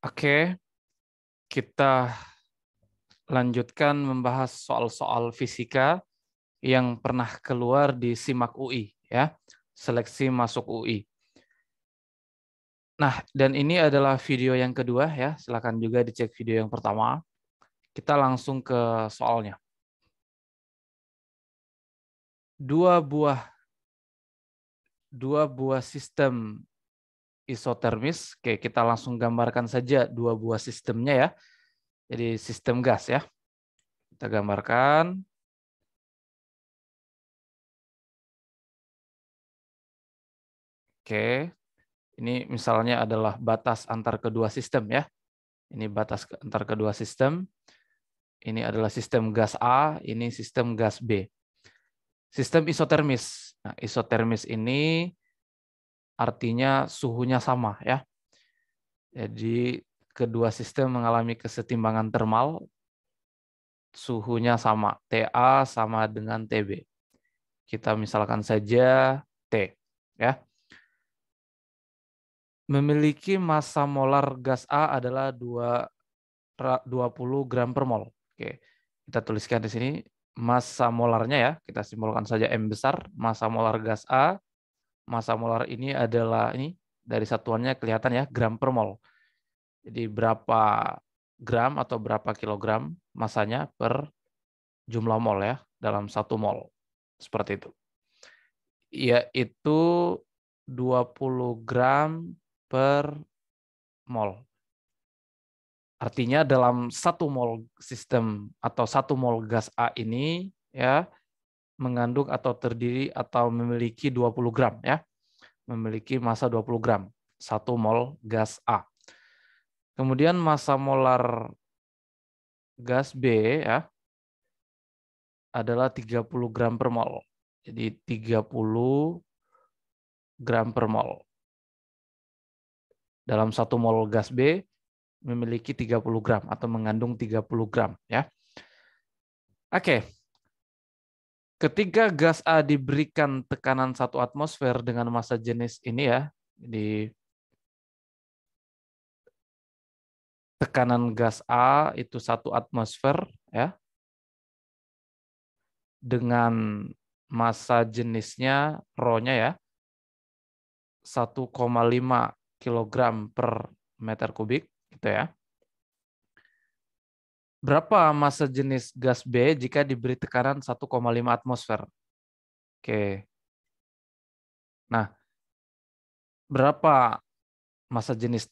Oke, kita lanjutkan membahas soal-soal fisika yang pernah keluar di SIMAK UI ya, seleksi masuk UI. Nah, dan ini adalah video yang kedua ya. Silakan juga dicek video yang pertama. Kita langsung ke soalnya. Dua buah dua buah sistem isotermis. Oke, kita langsung gambarkan saja dua buah sistemnya ya. Jadi sistem gas ya. Kita gambarkan. Oke. Ini misalnya adalah batas antar kedua sistem ya. Ini batas antar kedua sistem. Ini adalah sistem gas A, ini sistem gas B. Sistem isotermis. Nah, isotermis ini artinya suhunya sama ya. Jadi kedua sistem mengalami kesetimbangan termal, suhunya sama, TA sama dengan TB. Kita misalkan saja T ya. Memiliki massa molar gas A adalah 2 20 gram per mol. Oke. Kita tuliskan di sini massa molarnya ya, kita simbolkan saja M besar, massa molar gas A massa molar ini adalah ini dari satuannya kelihatan ya gram per mol. Jadi berapa gram atau berapa kilogram masanya per jumlah mol ya dalam satu mol seperti itu. Yaitu 20 gram per mol. Artinya dalam satu mol sistem atau satu mol gas A ini ya mengandung atau terdiri atau memiliki 20 gram ya. Memiliki massa 20 gram, 1 mol gas A. Kemudian massa molar gas B ya adalah 30 gram per mol. Jadi 30 gram per mol. Dalam 1 mol gas B memiliki 30 gram atau mengandung 30 gram ya. Oke. Okay. Ketika gas A diberikan tekanan satu atmosfer dengan massa jenis ini ya, di tekanan gas A itu satu atmosfer ya, dengan massa jenisnya rho-nya ya 1,5 kg per meter kubik gitu ya. Berapa masa jenis gas B jika diberi tekanan 1,5 atmosfer? Oke. Nah, berapa masa jenis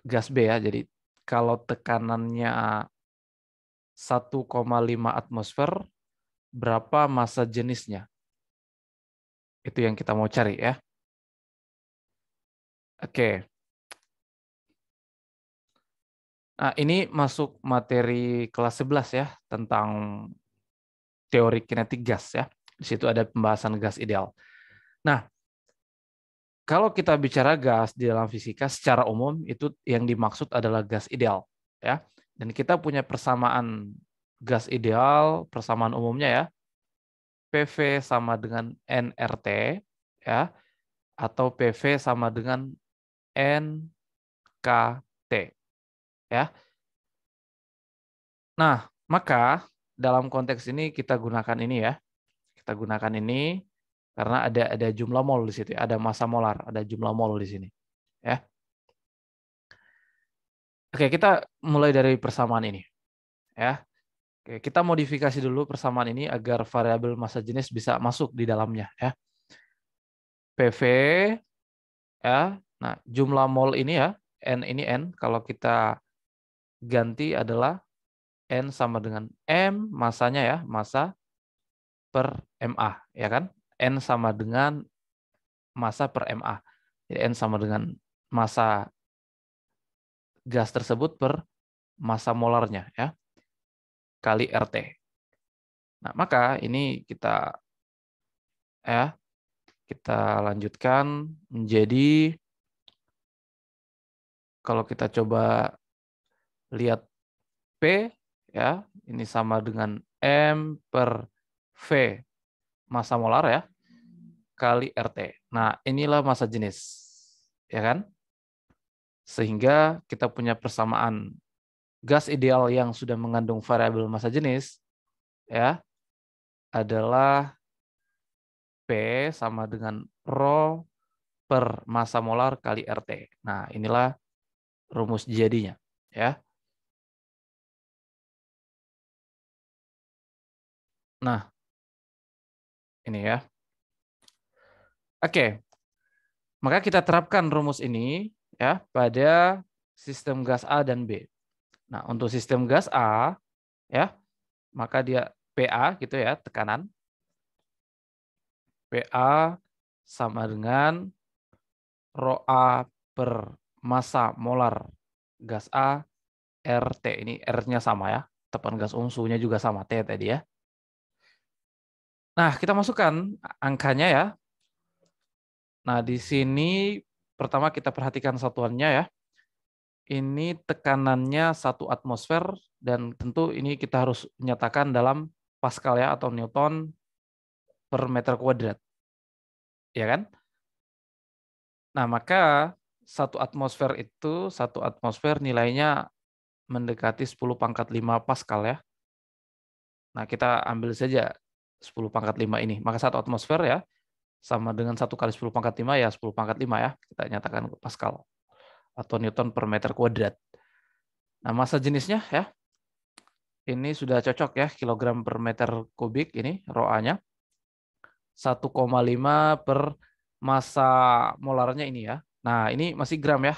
gas B ya? Jadi kalau tekanannya 1,5 atmosfer, berapa masa jenisnya? Itu yang kita mau cari ya. Oke. Nah, ini masuk materi kelas 11 ya tentang teori kinetik gas ya. Di situ ada pembahasan gas ideal. Nah, kalau kita bicara gas di dalam fisika secara umum itu yang dimaksud adalah gas ideal ya. Dan kita punya persamaan gas ideal, persamaan umumnya ya. PV sama dengan nRT ya atau PV sama dengan NK ya. Nah, maka dalam konteks ini kita gunakan ini ya. Kita gunakan ini karena ada ada jumlah mol di situ, ya. ada massa molar, ada jumlah mol di sini. Ya. Oke, kita mulai dari persamaan ini. Ya. Oke, kita modifikasi dulu persamaan ini agar variabel massa jenis bisa masuk di dalamnya ya. PV ya. Nah, jumlah mol ini ya, N ini N kalau kita ganti adalah N sama dengan M masanya ya, masa per MA, ya kan? N sama dengan masa per MA. Jadi N sama dengan masa gas tersebut per masa molarnya ya. Kali RT. Nah, maka ini kita ya, kita lanjutkan menjadi kalau kita coba lihat P ya, ini sama dengan M per V masa molar ya kali RT. Nah, inilah masa jenis. Ya kan? Sehingga kita punya persamaan gas ideal yang sudah mengandung variabel masa jenis ya adalah P sama dengan rho per masa molar kali RT. Nah, inilah rumus jadinya ya. Nah, ini ya. Oke. Maka kita terapkan rumus ini ya pada sistem gas A dan B. Nah, untuk sistem gas A ya, maka dia PA gitu ya, tekanan. PA sama dengan rho A per massa molar gas A RT. Ini R-nya sama ya, tepan gas unsurnya juga sama T tadi ya. Nah, kita masukkan angkanya ya. Nah, di sini pertama kita perhatikan satuannya ya. Ini tekanannya satu atmosfer dan tentu ini kita harus nyatakan dalam Pascal ya atau Newton per meter kuadrat. Ya kan? Nah, maka satu atmosfer itu, satu atmosfer nilainya mendekati 10 pangkat 5 Pascal ya. Nah, kita ambil saja 10 pangkat 5 ini. Maka satu atmosfer ya sama dengan satu kali 10 pangkat 5 ya 10 pangkat 5 ya. Kita nyatakan ke Pascal atau Newton per meter kuadrat. Nah, massa jenisnya ya. Ini sudah cocok ya, kilogram per meter kubik ini ROA-nya. 1,5 per massa molarnya ini ya. Nah, ini masih gram ya.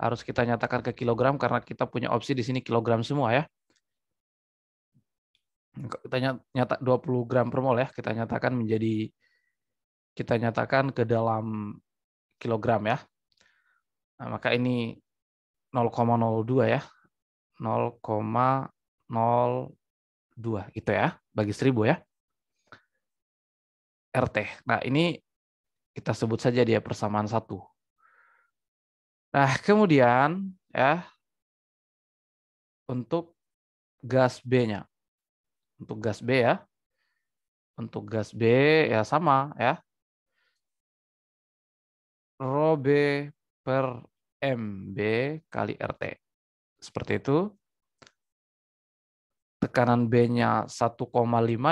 Harus kita nyatakan ke kilogram karena kita punya opsi di sini kilogram semua ya kita nyata 20 gram per mol ya kita nyatakan menjadi kita nyatakan ke dalam kilogram ya nah, maka ini 0,02 ya 0,02 itu ya bagi 1000 ya RT nah ini kita sebut saja dia persamaan satu nah kemudian ya untuk gas B-nya untuk gas B ya. Untuk gas B ya sama ya. Rho B per MB kali RT. Seperti itu. Tekanan B-nya 1,5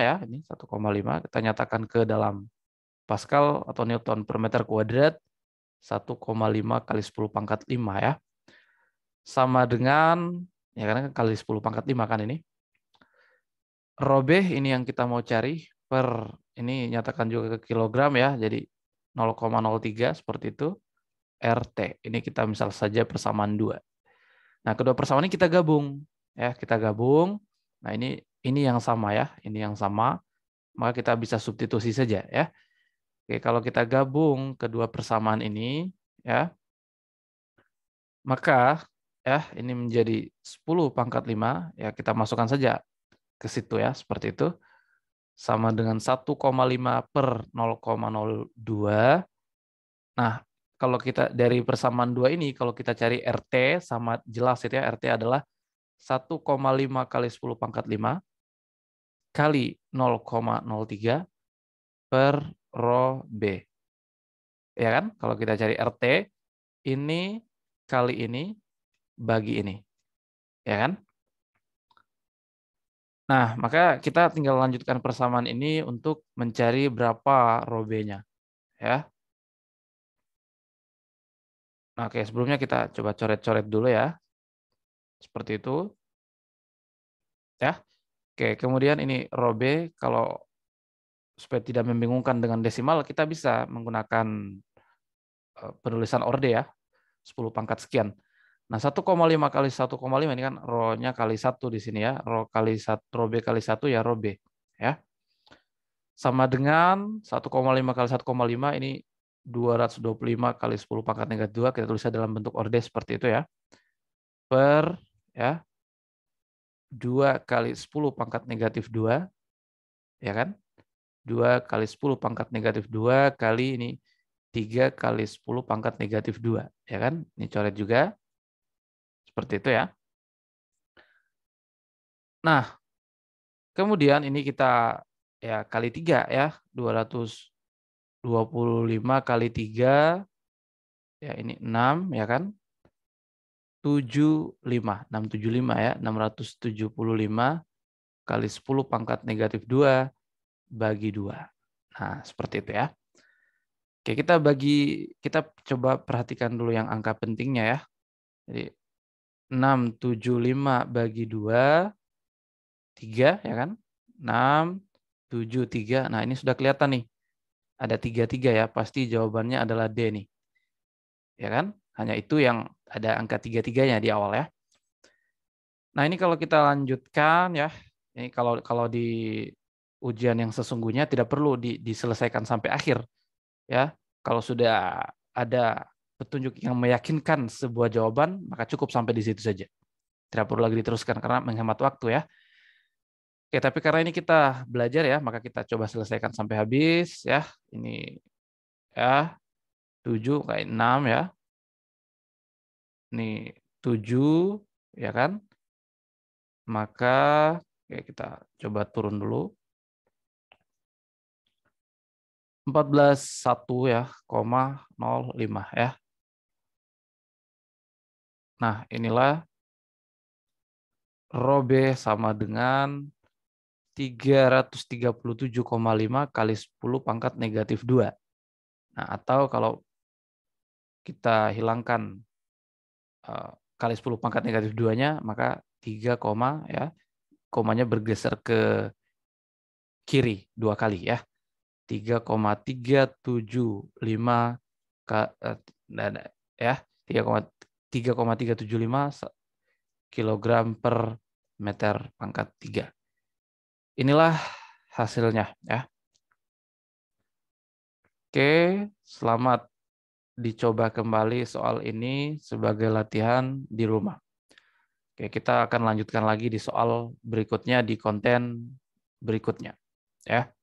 ya. Ini 1,5. Kita nyatakan ke dalam Pascal atau Newton per meter kuadrat. 1,5 kali 10 pangkat 5 ya. Sama dengan, ya karena kali 10 pangkat 5 kan ini. Robeh ini yang kita mau cari per ini nyatakan juga ke kilogram ya. Jadi 0,03 seperti itu. RT. Ini kita misal saja persamaan dua. Nah, kedua persamaan ini kita gabung ya, kita gabung. Nah, ini ini yang sama ya, ini yang sama. Maka kita bisa substitusi saja ya. Oke, kalau kita gabung kedua persamaan ini ya, maka ya ini menjadi 10 pangkat 5 ya kita masukkan saja ke situ ya, seperti itu. Sama dengan 1,5 per 0,02. Nah, kalau kita dari persamaan dua ini, kalau kita cari RT sama jelas itu ya, RT adalah 1,5 kali 10 pangkat 5 kali 0,03 per rho B. Ya kan? Kalau kita cari RT, ini kali ini bagi ini. Ya kan? Nah, maka kita tinggal lanjutkan persamaan ini untuk mencari berapa robenya Ya. Nah, oke, sebelumnya kita coba coret-coret dulu ya. Seperti itu. Ya. Oke, kemudian ini rho kalau supaya tidak membingungkan dengan desimal, kita bisa menggunakan eh, penulisan orde ya, 10 pangkat sekian. Nah, 1,5 kali 1,5 ini kan Rho-nya kali 1 di sini ya. Rho kali 1, Rho B kali 1 ya Rho B. Ya. Sama dengan 1,5 kali 1,5 ini 225 kali 10 pangkat negatif 2. Kita tulisnya dalam bentuk orde seperti itu ya. Per ya 2 kali 10 pangkat negatif 2. Ya kan? 2 kali 10 pangkat negatif 2 kali ini 3 kali 10 pangkat negatif 2. Ya kan? Ini coret juga. Seperti itu ya. Nah, kemudian ini kita ya kali tiga ya 225 kali tiga ya ini 6 ya kan 75 675 ya 675 kali 10 pangkat negatif 2 bagi 2 nah seperti itu ya Oke kita bagi kita coba perhatikan dulu yang angka pentingnya ya jadi 6, 7, 5 bagi 2, 3 ya kan? 6, 7, 3. Nah ini sudah kelihatan nih. Ada 3, 3 ya. Pasti jawabannya adalah D nih. Ya kan? Hanya itu yang ada angka 3, 3-nya di awal ya. Nah ini kalau kita lanjutkan ya. Ini kalau kalau di ujian yang sesungguhnya tidak perlu di, diselesaikan sampai akhir. Ya, kalau sudah ada petunjuk yang meyakinkan sebuah jawaban, maka cukup sampai di situ saja. Tidak perlu lagi diteruskan karena menghemat waktu ya. Oke, tapi karena ini kita belajar ya, maka kita coba selesaikan sampai habis ya. Ini ya 7 kayak 6 ya. Ini 7 ya kan? Maka ya kita coba turun dulu. 14.1 ya, koma 05 ya. Nah, inilah Rho B sama dengan 337,5 kali 10 pangkat negatif 2. Nah, atau kalau kita hilangkan uh, kali 10 pangkat negatif 2-nya, maka 3, ya, komanya bergeser ke kiri dua kali ya. 3,375 eh, ya 3,375 3,375 kg per meter pangkat 3. Inilah hasilnya ya. Oke, selamat dicoba kembali soal ini sebagai latihan di rumah. Oke, kita akan lanjutkan lagi di soal berikutnya di konten berikutnya ya.